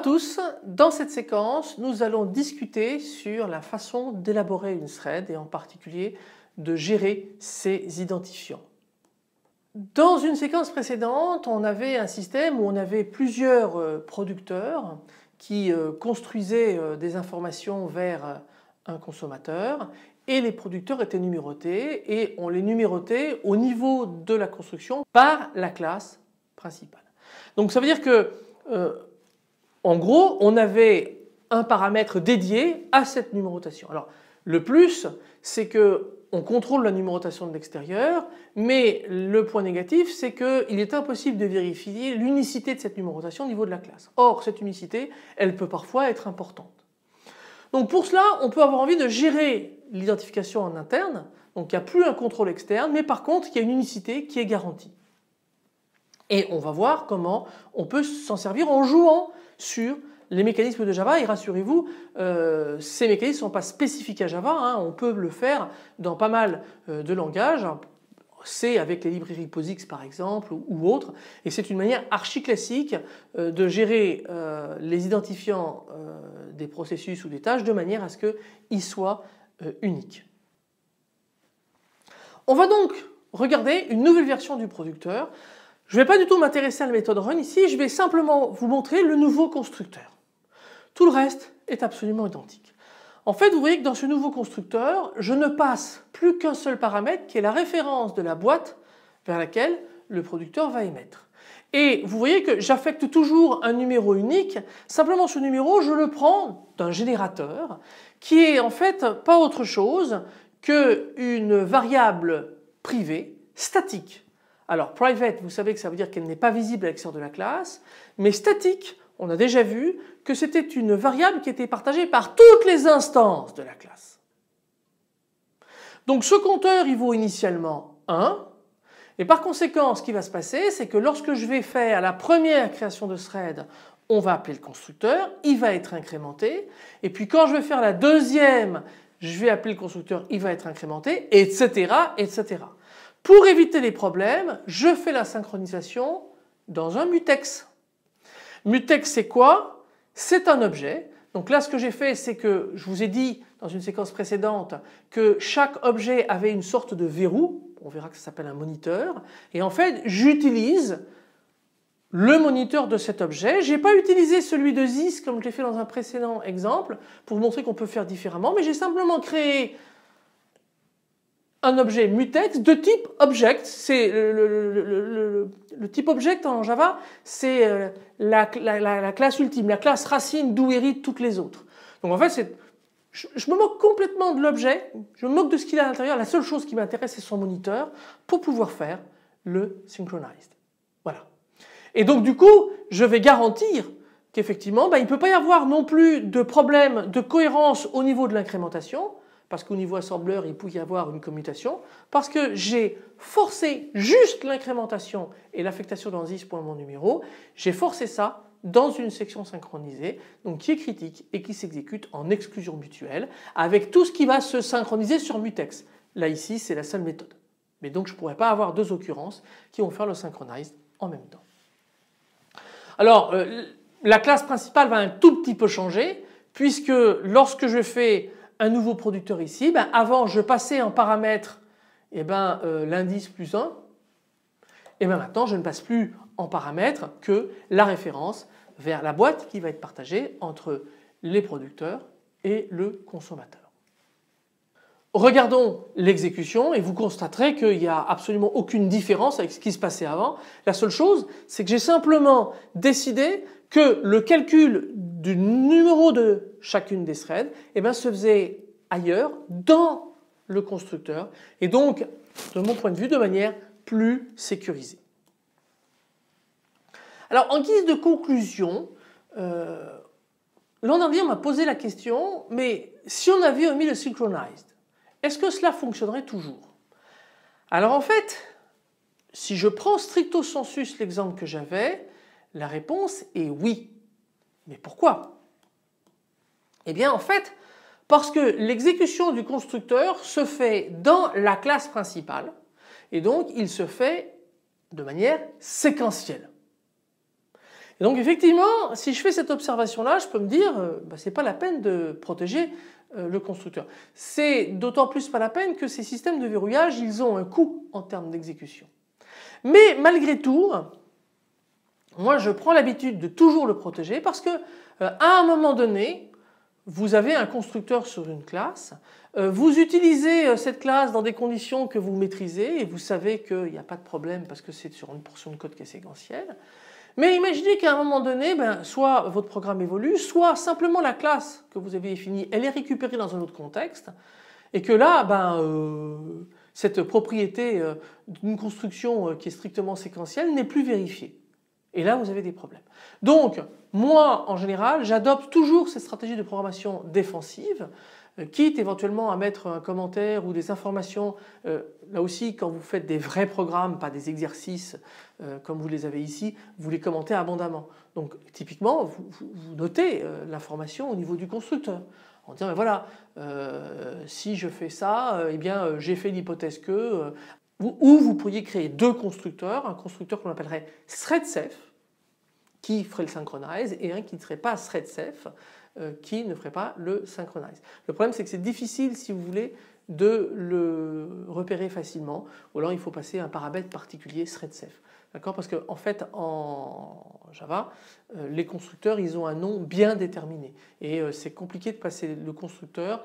tous, dans cette séquence nous allons discuter sur la façon d'élaborer une thread et en particulier de gérer ses identifiants. Dans une séquence précédente on avait un système où on avait plusieurs euh, producteurs qui euh, construisaient euh, des informations vers un consommateur et les producteurs étaient numérotés et on les numérotait au niveau de la construction par la classe principale. Donc ça veut dire que en gros, on avait un paramètre dédié à cette numérotation. Alors, le plus, c'est que on contrôle la numérotation de l'extérieur, mais le point négatif, c'est qu'il est impossible de vérifier l'unicité de cette numérotation au niveau de la classe. Or, cette unicité, elle peut parfois être importante. Donc pour cela, on peut avoir envie de gérer l'identification en interne, donc il n'y a plus un contrôle externe, mais par contre, il y a une unicité qui est garantie. Et on va voir comment on peut s'en servir en jouant sur les mécanismes de Java et rassurez-vous, euh, ces mécanismes ne sont pas spécifiques à Java, hein. on peut le faire dans pas mal euh, de langages, c'est avec les librairies POSIX par exemple ou, autres, et c'est une manière archi classique euh, de gérer les identifiants des processus ou des tâches de manière à ce qu'ils soient uniques. On va donc regarder une nouvelle version du producteur je ne vais pas du tout m'intéresser à la méthode run ici, je vais simplement vous montrer le nouveau constructeur. Tout le reste est absolument identique. En fait, vous voyez que dans ce nouveau constructeur, je ne passe plus qu'un seul paramètre qui est la référence de la boîte vers laquelle le producteur va émettre. Et vous voyez que j'affecte toujours un numéro unique, simplement ce numéro je le prends d'un générateur qui est en fait pas autre chose qu'une variable privée statique alors private, vous savez que ça veut dire qu'elle n'est pas visible à l'extérieur de la classe, mais statique, on a déjà vu que c'était une variable qui était partagée par toutes les instances de la classe. Donc ce compteur, il vaut initialement 1. Et par conséquent, ce qui va se passer, c'est que lorsque je vais faire la première création de thread, on va appeler le constructeur, il va être incrémenté. Et puis quand je vais faire la deuxième, je vais appeler le constructeur, il va être incrémenté, etc. etc. Pour éviter les problèmes, je fais la synchronisation dans un mutex. Mutex c'est quoi C'est un objet. Donc là ce que j'ai fait c'est que je vous ai dit dans une séquence précédente que chaque objet avait une sorte de verrou, on verra que ça s'appelle un moniteur, et en fait j'utilise le moniteur de cet objet. Je n'ai pas utilisé celui de ZIS comme je l'ai fait dans un précédent exemple pour montrer qu'on peut faire différemment mais j'ai simplement créé un objet mutex de type object. C'est le, type object en Java, c'est euh, la, classe ultime, la classe racine d'où héritent toutes les autres. Donc en fait, je, me moque complètement de l'objet, je me moque de ce qu'il a à l'intérieur. La seule chose qui m'intéresse, c'est son moniteur pour pouvoir faire le synchronized. Voilà. Et donc du coup, je vais garantir qu'effectivement, bah, il ne peut pas y avoir non plus de problème de cohérence au niveau de l'incrémentation parce qu'au niveau assembleur il peut y avoir une commutation, parce que j'ai forcé juste l'incrémentation et l'affectation dans pour pour mon numéro, j'ai forcé ça dans une section synchronisée, donc qui est critique et qui s'exécute en exclusion mutuelle avec tout ce qui va se synchroniser sur mutex. Là ici c'est la seule méthode. Mais donc je ne pourrais pas avoir deux occurrences qui vont faire le synchronize en même temps. Alors euh, la classe principale va un tout petit peu changer puisque lorsque je fais un nouveau producteur ici, ben, avant je passais en paramètre eh ben, euh, et ben, l'indice plus 1 et bien maintenant je ne passe plus en paramètre que la référence vers la boîte qui va être partagée entre les producteurs et le consommateur. Regardons l'exécution et vous constaterez qu'il n'y a absolument aucune différence avec ce qui se passait avant. La seule chose, c'est que j'ai simplement décidé que le calcul du numéro de chacune des threads, eh ben, se faisait ailleurs, dans le constructeur, et donc, de mon point de vue, de manière plus sécurisée. Alors, en guise de conclusion, euh, l'an dernier, on m'a posé la question, mais si on avait omis le synchronized, est-ce que cela fonctionnerait toujours Alors en fait, si je prends stricto sensus l'exemple que j'avais, la réponse est oui. Mais pourquoi eh bien en fait, parce que l'exécution du constructeur se fait dans la classe principale et donc il se fait de manière séquentielle. Et donc effectivement, si je fais cette observation-là, je peux me dire, euh, bah, ce n'est pas la peine de protéger euh, le constructeur. C'est d'autant plus pas la peine que ces systèmes de verrouillage, ils ont un coût en termes d'exécution. Mais malgré tout, moi je prends l'habitude de toujours le protéger parce que euh, à un moment donné, vous avez un constructeur sur une classe, euh, vous utilisez euh, cette classe dans des conditions que vous maîtrisez et vous savez qu'il n'y a pas de problème parce que c'est sur une portion de code qui est séquentielle. Mais imaginez qu'à un moment donné, ben, soit votre programme évolue, soit simplement la classe que vous avez définie, elle est récupérée dans un autre contexte et que là, ben, euh, cette propriété d'une construction qui est strictement séquentielle n'est plus vérifiée. Et là, vous avez des problèmes. Donc, moi, en général, j'adopte toujours cette stratégie de programmation défensive, euh, quitte éventuellement à mettre un commentaire ou des informations. Euh, là aussi, quand vous faites des vrais programmes, pas des exercices euh, comme vous les avez ici, vous les commentez abondamment. Donc, typiquement, vous, notez l'information au niveau du constructeur en disant mais ben voilà si je fais ça eh bien j'ai fait l'hypothèse que ou vous pourriez créer deux constructeurs, un constructeur qu'on appellerait threadSafe qui ferait le synchronize et un qui ne serait pas threadSafe euh, qui ne ferait pas le synchronize. Le problème c'est que c'est difficile si vous voulez de le repérer facilement ou alors il faut passer un paramètre particulier threadSafe. D'accord Parce qu'en en fait en Java euh, les constructeurs ils ont un nom bien déterminé et euh, c'est compliqué de passer le constructeur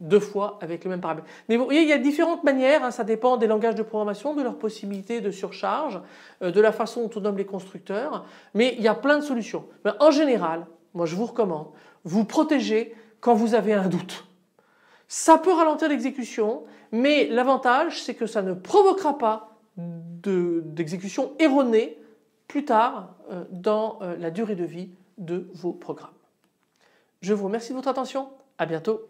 deux fois avec le même paramètre. Mais vous voyez, il y a différentes manières, hein, ça dépend des langages de programmation, de leurs possibilités de surcharge, euh, de la façon dont on nomme les constructeurs, mais il y a plein de solutions. Mais en général, moi je vous recommande, vous protégez quand vous avez un doute. Ça peut ralentir l'exécution, mais l'avantage c'est que ça ne provoquera pas d'exécution erronée plus tard euh, dans euh, la durée de vie de vos programmes. Je vous remercie de votre attention, à bientôt